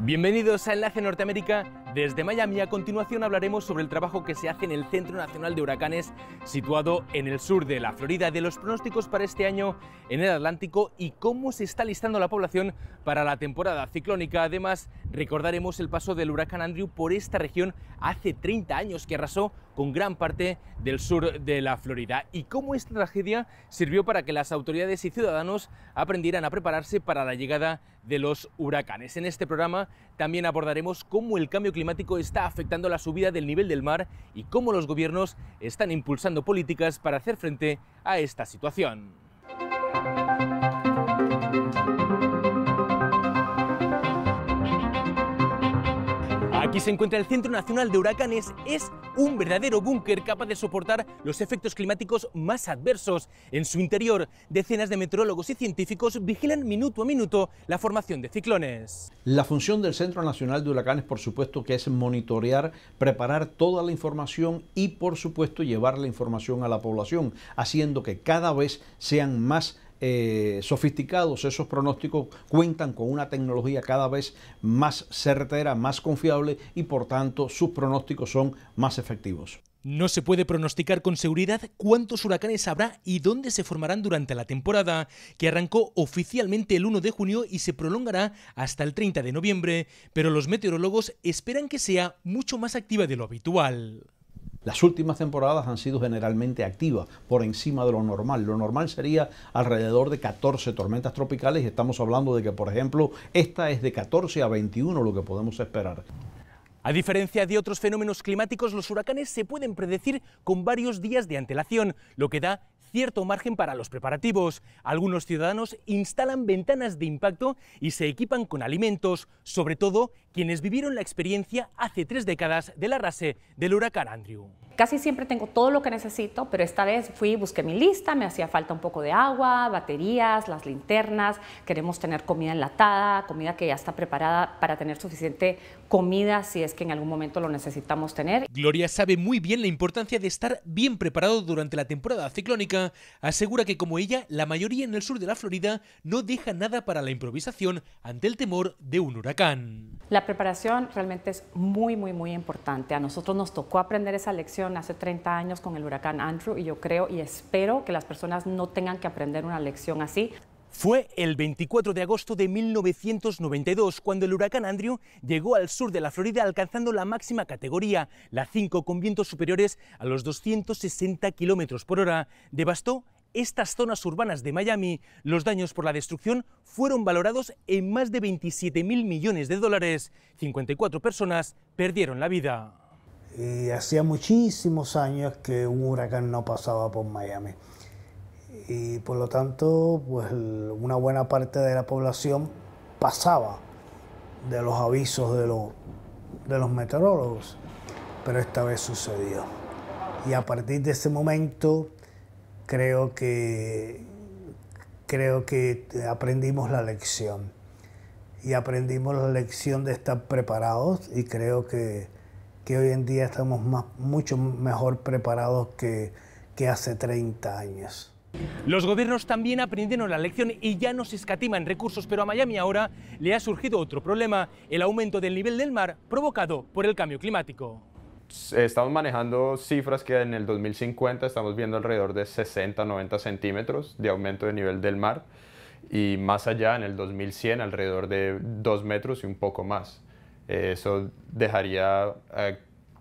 Bienvenidos a Enlace Norteamérica, desde Miami a continuación hablaremos sobre el trabajo que se hace en el Centro Nacional de Huracanes situado en el sur de la Florida, de los pronósticos para este año en el Atlántico y cómo se está listando la población para la temporada ciclónica. Además, recordaremos el paso del huracán Andrew por esta región hace 30 años que arrasó con gran parte del sur de la Florida y cómo esta tragedia sirvió para que las autoridades y ciudadanos aprendieran a prepararse para la llegada de los huracanes. En este programa también abordaremos cómo el cambio climático está afectando la subida del nivel del mar y cómo los gobiernos están impulsando políticas para hacer frente a esta situación. Aquí se encuentra el Centro Nacional de Huracanes. Es un verdadero búnker capaz de soportar los efectos climáticos más adversos. En su interior, decenas de meteorólogos y científicos vigilan minuto a minuto la formación de ciclones. La función del Centro Nacional de Huracanes, por supuesto, que es monitorear, preparar toda la información y, por supuesto, llevar la información a la población, haciendo que cada vez sean más eh, sofisticados esos pronósticos cuentan con una tecnología cada vez más certera, más confiable y por tanto sus pronósticos son más efectivos. No se puede pronosticar con seguridad cuántos huracanes habrá y dónde se formarán durante la temporada, que arrancó oficialmente el 1 de junio y se prolongará hasta el 30 de noviembre, pero los meteorólogos esperan que sea mucho más activa de lo habitual. Las últimas temporadas han sido generalmente activas, por encima de lo normal. Lo normal sería alrededor de 14 tormentas tropicales y estamos hablando de que, por ejemplo, esta es de 14 a 21 lo que podemos esperar. A diferencia de otros fenómenos climáticos, los huracanes se pueden predecir con varios días de antelación, lo que da cierto margen para los preparativos. Algunos ciudadanos instalan ventanas de impacto y se equipan con alimentos, sobre todo quienes vivieron la experiencia hace tres décadas de la rase del huracán Andrew. Casi siempre tengo todo lo que necesito, pero esta vez fui, busqué mi lista, me hacía falta un poco de agua, baterías, las linternas, queremos tener comida enlatada, comida que ya está preparada para tener suficiente comida si es que en algún momento lo necesitamos tener. Gloria sabe muy bien la importancia de estar bien preparado durante la temporada ciclónica asegura que como ella, la mayoría en el sur de la Florida no deja nada para la improvisación ante el temor de un huracán. La preparación realmente es muy, muy, muy importante. A nosotros nos tocó aprender esa lección hace 30 años con el huracán Andrew y yo creo y espero que las personas no tengan que aprender una lección así. Fue el 24 de agosto de 1992 cuando el huracán Andrew llegó al sur de la Florida alcanzando la máxima categoría, la 5, con vientos superiores a los 260 kilómetros por hora. Devastó estas zonas urbanas de Miami. Los daños por la destrucción fueron valorados en más de 27 mil millones de dólares. 54 personas perdieron la vida. hacía muchísimos años que un huracán no pasaba por Miami y por lo tanto pues una buena parte de la población pasaba de los avisos de los, meteorólogos, pero esta vez sucedió. Y a partir de ese momento creo que, creo que aprendimos la lección. Y aprendimos la lección de estar preparados y creo que, hoy en día estamos mucho mejor preparados que, que hace 30 años. Los gobiernos también aprendieron la lección y ya no se escatiman recursos, pero a Miami ahora le ha surgido otro problema, el aumento del nivel del mar provocado por el cambio climático. Estamos manejando cifras que en el 2050 estamos viendo alrededor de 60-90 centímetros de aumento del nivel del mar y más allá en el 2100 alrededor de 2 metros y un poco más. Eso dejaría a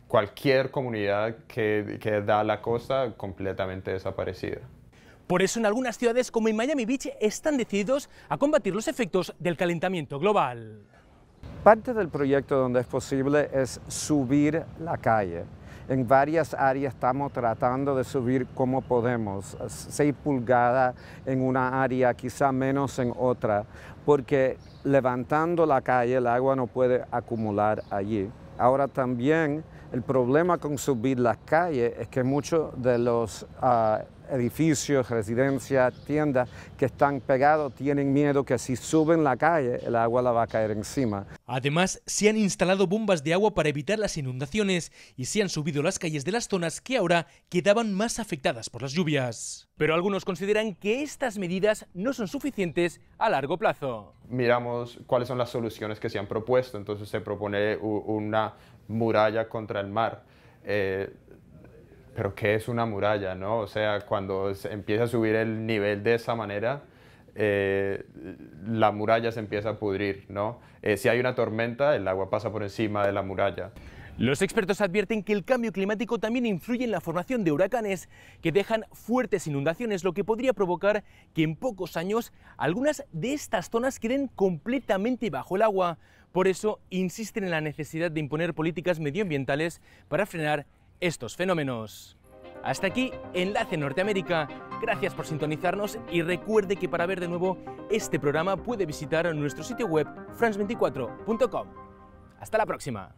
cualquier comunidad que, da la costa completamente desaparecida. Por eso en algunas ciudades como en Miami Beach están decididos a combatir los efectos del calentamiento global. Parte del proyecto donde es posible es subir la calle. En varias áreas estamos tratando de subir como podemos, 6 pulgadas en una área, quizá menos en otra, porque levantando la calle el agua no puede acumular allí. Ahora también el problema con subir la calle es que muchos de los ah, edificios, residencias, tiendas que están pegados tienen miedo que si suben la calle el agua la va a caer encima. Además, se han instalado bombas de agua para evitar las inundaciones y se han subido las calles de las zonas que ahora quedaban más afectadas por las lluvias. Pero algunos consideran que estas medidas no son suficientes a largo plazo. Miramos cuáles son las soluciones que se han propuesto, entonces se propone una muralla contra el mar. Eh, pero ¿qué es una muralla? ¿no? O sea, cuando se empieza a subir el nivel de esa manera, eh, la muralla se empieza a pudrir. ¿no? Eh, si hay una tormenta, el agua pasa por encima de la muralla. Los expertos advierten que el cambio climático también influye en la formación de huracanes que dejan fuertes inundaciones, lo que podría provocar que en pocos años algunas de estas zonas queden completamente bajo el agua. Por eso insisten en la necesidad de imponer políticas medioambientales para frenar estos fenómenos. Hasta aquí, Enlace Norteamérica. Gracias por sintonizarnos y recuerde que para ver de nuevo este programa puede visitar nuestro sitio web france24.com. Hasta la próxima.